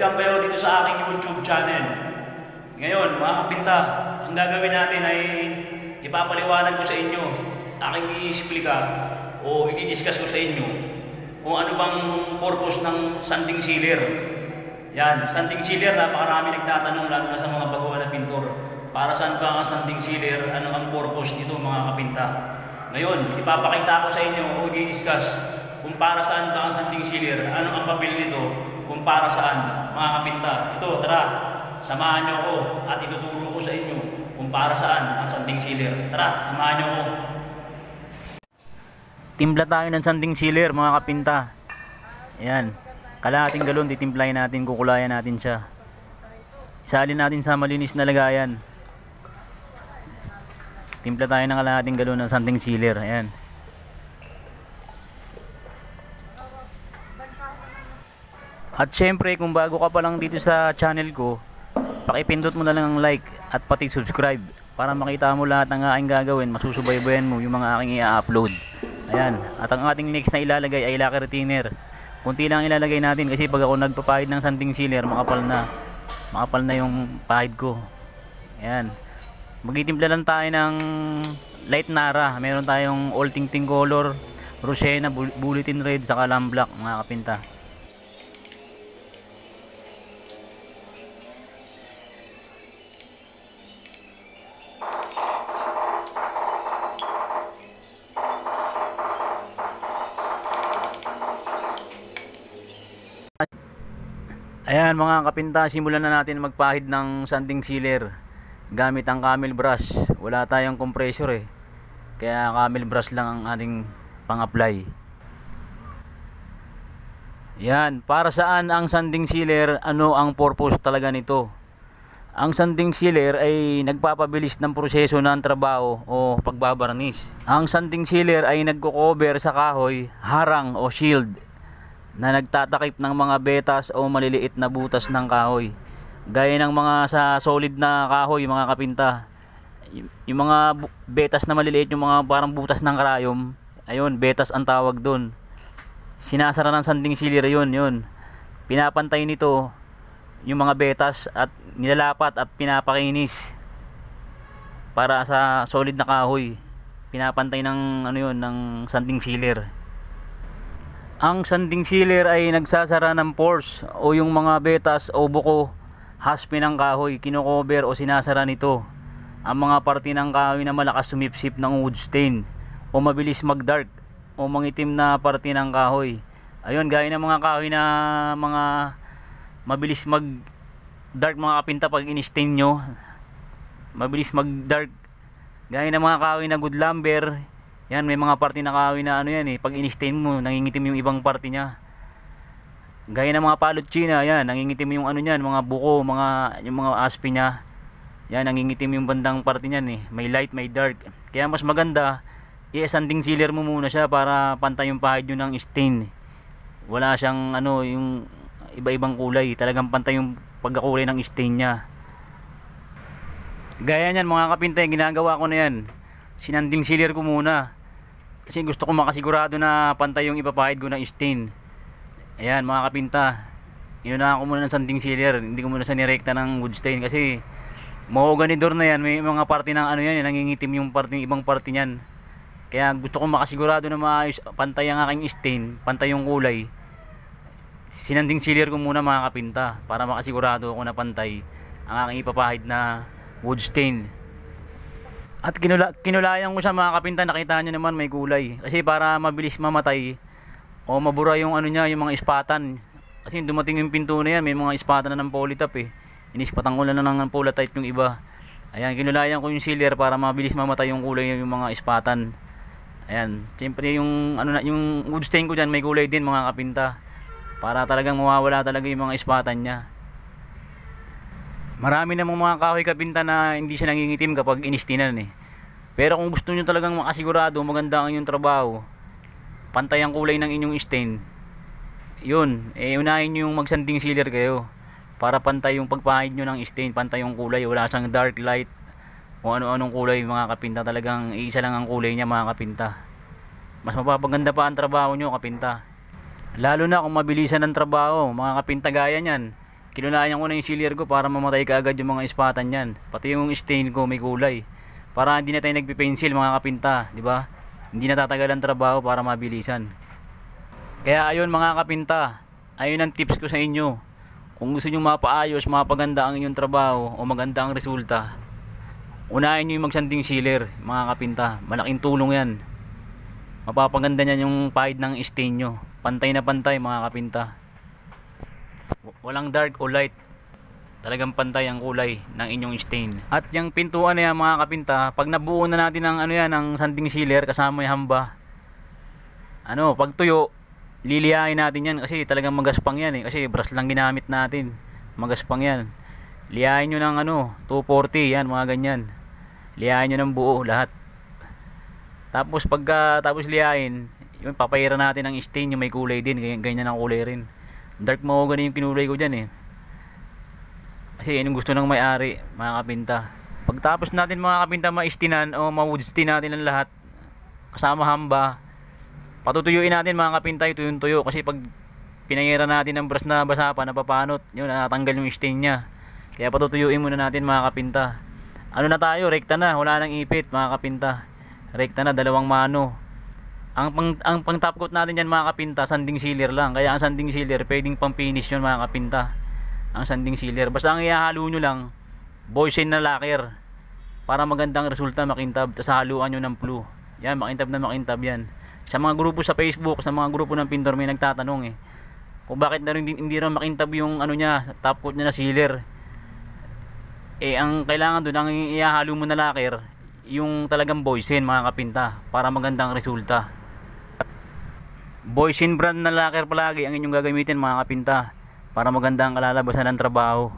Welcome kayo dito sa aking YouTube channel. Ngayon, mga kapinta, ang gagawin natin ay ipapaliwanag ko sa inyo, aking iisplika o i-discuss ko sa inyo kung ano bang purpose ng sanding sealer. Yan, sanding sealer, napakarami nagtatanong lalo na sa mga baguhan na pintor. Para saan ba ang sanding sealer? Ano ang purpose nito mga kapinta? Ngayon, ipapakita ko sa inyo o i-discuss kung para saan ba ang sanding sealer, ano ang papel nito, kung para saan mga kapinta, ito, tara, samahan niyo ako at ituturo ko sa inyo kung para saan ang sanding sealer. Tara, samahan niyo ako. Timpla tayo ng sanding sealer mga kapinta. Ayan, kalahating galon, titimplahin natin, kukulayan natin siya. Isalin natin sa malinis na lagayan. Timpla tayo ng kalahating galon ng sanding sealer. Ayan. At syempre kung bago ka pa lang dito sa channel ko, pakipindot mo na lang ang like at pati subscribe para makita mo lahat ng aking gagawin, masusubaybayan mo yung mga aking i-upload. Ayan, at ang ating next na ilalagay ay lacquer retainer. Kunti lang ilalagay natin kasi pag ako nagpapahid ng sanding sealer, makapal na. Makapal na yung pahid ko. Ayan. Magtitimpla lang tayo ng light nara. Meron tayong all ting color, rosena, bulletin red, saka lamb black mga kapinta. Ayan mga kapinta, simulan na natin magpahid ng sanding sealer gamit ang camel brush. Wala tayong compressor eh. Kaya camel brush lang ang ating pang-apply. Yan, para saan ang sanding sealer? Ano ang purpose talaga nito? Ang sanding sealer ay nagpapabilis ng proseso ng trabaho o pagbabarnis. Ang sanding sealer ay nagko-cover sa kahoy, harang o shield na nagtatakip ng mga betas o maliliit na butas ng kahoy. Gaya ng mga sa solid na kahoy, mga kapinta. Yung mga betas na maliliit, yung mga parang butas ng karayom, ayun, betas ang tawag doon. Sinasara ng sanding silira yun, yun. Pinapantay nito yung mga betas at nilalapat at pinapakinis para sa solid na kahoy pinapantay ng ano yun ng sanding filler ang sanding sealer ay nagsasara ng pores o yung mga betas o buko haspi ng kahoy kinocover o sinasara nito ang mga parte ng kahoy na malakas sumipsip ng wood stain o mabilis magdark o mangitim na parte ng kahoy ayun gaya ng mga kahoy na mga mabilis mag dark mga kapinta pag in-stain nyo mabilis mag dark gaya ng mga kahoy na good lumber yan, may mga parte na kahoy na ano yan eh. Pag inistain mo, nangingitim yung ibang parte niya. Gaya ng mga palot China, yan, nangingitim yung ano niyan, mga buko, mga, yung mga aspi niya. Yan, nangingitim yung bandang parte niyan eh. May light, may dark. Kaya mas maganda, i-sanding sealer mo muna siya para pantay yung pahid nyo ng stain. Wala siyang ano, yung iba-ibang kulay. Talagang pantay yung pagkakulay ng stain niya. Gaya niyan mga kapintay, ginagawa ko na yan. Sinanding sealer ko muna kasi gusto ko makasigurado na pantay yung ipapahid ko ng stain. Ayan mga kapinta. Inunahan ko muna ng sanding sealer. Hindi ko muna sanirekta nirekta ng wood stain kasi mahoganidor na yan. May mga parte ng ano yan. Eh, nangingitim yung parte, ibang parte niyan. Kaya gusto ko makasigurado na maayos, pantay ang aking stain. Pantay yung kulay. Sinanding sealer ko muna mga kapinta para makasigurado ako na pantay ang aking ipapahid na wood stain. At kinula, kinulayan ko siya mga kapinta, nakita niyo naman may gulay. Kasi para mabilis mamatay o mabura yung ano niya, yung mga ispatan. Kasi dumating yung pinto na yan, may mga ispatan na ng polytap eh. Inispatan ko na lang ng polytite yung iba. Ayan, kinulayan ko yung sealer para mabilis mamatay yung kulay yung mga ispatan. Ayan, siyempre yung, ano na, yung wood stain ko dyan, may gulay din mga kapinta. Para talagang mawawala talaga yung mga ispatan niya. Marami namang mga kahoy kabinta na hindi siya nangingitim kapag inistinan eh. Pero kung gusto niyo talagang makasigurado maganda ang inyong trabaho, pantay ang kulay ng inyong stain, yun, eh unahin nyo yung magsanding sealer kayo para pantay yung pagpahid nyo ng stain, pantay yung kulay, wala siyang dark light o ano-anong kulay mga kapinta talagang isa lang ang kulay niya mga kapinta mas mapapaganda pa ang trabaho nyo kapinta lalo na kung mabilisan ang trabaho mga kapinta gaya nyan Kinunayan ko na yung sealer ko para mamatay ka agad yung mga ispatan niyan. Pati yung stain ko may kulay. Para hindi na tayo nagpipensil mga kapinta, di ba? Hindi natatagal ang trabaho para mabilisan. Kaya ayun mga kapinta, ayun ang tips ko sa inyo. Kung gusto niyo mapaayos, mapaganda ang inyong trabaho o maganda ang resulta, unahin niyo yung magsanding sealer mga kapinta. Malaking tulong yan. Mapapaganda niyan yung pahid ng stain nyo. Pantay na pantay mga kapinta walang dark o light talagang pantay ang kulay ng inyong stain. At yung pintuan na yan mga kapinta, pag nabuo na natin ng ano yan, ng sanding sealer kasama yung hamba. Ano, pag tuyo, lilihain natin yan kasi talagang magaspang yan eh. Kasi brush lang ginamit natin. Magaspang yan. Lihain nyo ng ano, 240 yan mga ganyan. Lihain nyo ng buo lahat. Tapos pagka tapos lihain, yun papairan natin ng stain yung may kulay din, ganyan, ganyan ang kulay rin dark mahogany yung kinulay ko dyan eh kasi yun yung gusto ng may-ari mga kapinta pagtapos natin mga kapinta maistinan o mawoodstein natin ang lahat kasama hamba patutuyuin natin mga kapinta ito yung tuyo kasi pag pinangira natin ng brush na basa pa napapanot yun natanggal yung stain niya kaya patutuyuin muna natin mga kapinta ano na tayo rekta na wala nang ipit mga kapinta rekta na dalawang mano ang pang, ang pang top coat natin yan mga kapinta, sanding sealer lang. Kaya ang sanding sealer, pwedeng pang finish yun mga kapinta. Ang sanding sealer. Basta ang ihahalo nyo lang, boysen na lacquer. Para magandang resulta makintab. Tapos haluan nyo ng blue. Yan, makintab na makintab yan. Sa mga grupo sa Facebook, sa mga grupo ng Pintor, may nagtatanong eh. Kung bakit na rin, hindi rin makintab yung ano niya, top coat niya na sealer. Eh, ang kailangan doon, ang ihahalo mo na lacquer, yung talagang boysen mga kapinta para magandang resulta. Boysin brand na lacquer palagi ang inyong gagamitin mga kapinta para maganda ang kalalabasan ng trabaho.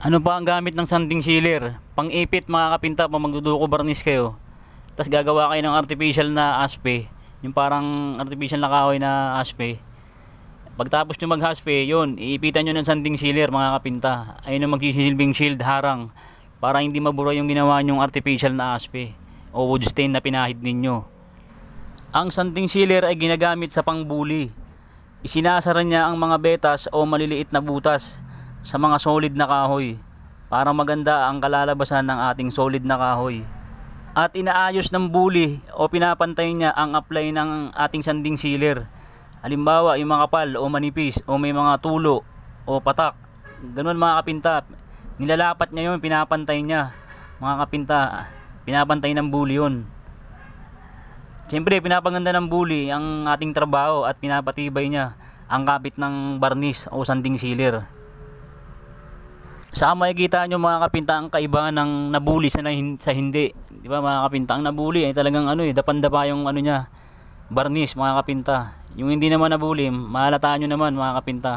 Ano pa ang gamit ng sanding sealer? Pang-ipit mga kapinta pang magduduko barnis kayo. Tapos gagawa kayo ng artificial na aspe. Yung parang artificial na kahoy na aspe. Pagtapos nyo mag-aspe, yun, iipitan nyo ng sanding sealer mga kapinta. Ayun ang magsisilbing shield harang para hindi mabura yung ginawa nyong artificial na aspe o wood stain na pinahid ninyo. Ang sanding sealer ay ginagamit sa pangbuli. Isinasara niya ang mga betas o maliliit na butas sa mga solid na kahoy para maganda ang kalalabasan ng ating solid na kahoy. At inaayos ng buli o pinapantay niya ang apply ng ating sanding sealer. Halimbawa, yung mga pal o manipis o may mga tulo o patak. Ganun mga kapinta. Nilalapat niya yun, pinapantay niya. Mga kapinta, pinapantay ng buli yun. Siyempre, pinapaganda ng bully ang ating trabaho at pinapatibay niya ang kapit ng barnis o sanding sealer. Saka makikita nyo mga kapinta kaiba kaibahan ng nabuli sa, na, sa hindi. Di ba mga kapinta nabuli ay eh, talagang ano eh, dapanda pa yung ano niya, barnis mga kapinta. Yung hindi naman nabuli, mahalataan nyo naman mga kapinta.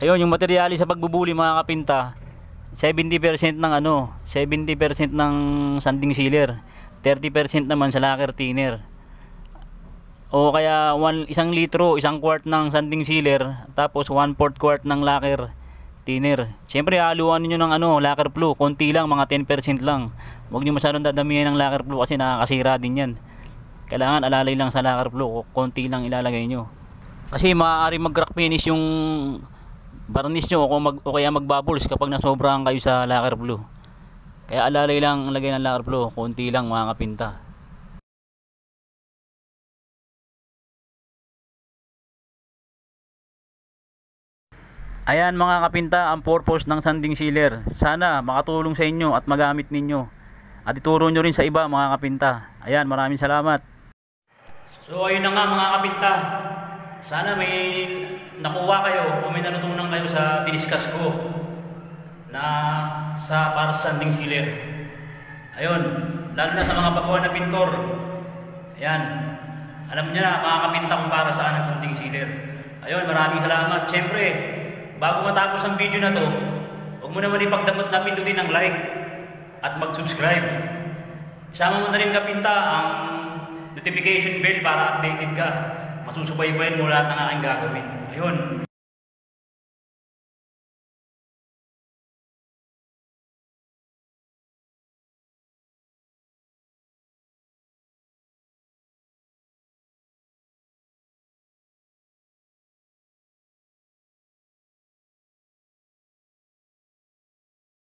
Ayun, yung materyali sa pagbubuli mga kapinta, 70% ng ano, 70% ng sanding sealer. 30% naman sa lacquer thinner o kaya one, isang litro isang quart ng sanding sealer tapos 1 4 quart ng lacquer thinner syempre haluan niyo ng ano lacquer blue konti lang mga 10% lang huwag niyo masyadong dadamihan ng lacquer blue kasi nakakasira din yan kailangan alalay lang sa lacquer blue konti lang ilalagay niyo kasi maaari mag crack finish yung varnish nyo o, mag, o kaya magbubbles kapag nasobrahan kayo sa lacquer blue kaya alalay lang ang lagay ng lacquer flow, konti lang mga kapinta. Ayan mga kapinta ang purpose ng sanding sealer. Sana makatulong sa inyo at magamit ninyo. At ituro nyo rin sa iba mga kapinta. Ayan maraming salamat. So ayun na nga mga kapinta. Sana may nakuha kayo o may natutunan kayo sa diniscuss ko na sa para sa sanding sealer. Ayun, lalo na sa mga baguhan na pintor. Ayan, alam niya na mga kapinta kung para sa ang sanding sealer. Ayun, maraming salamat. Siyempre, bago matapos ang video na to, huwag mo naman ipagdamot na pindutin ang like at mag-subscribe. Isama mo na rin kapinta ang notification bell para updated ka. Masusubaybayan mo lahat ng aking gagawin. Ayun,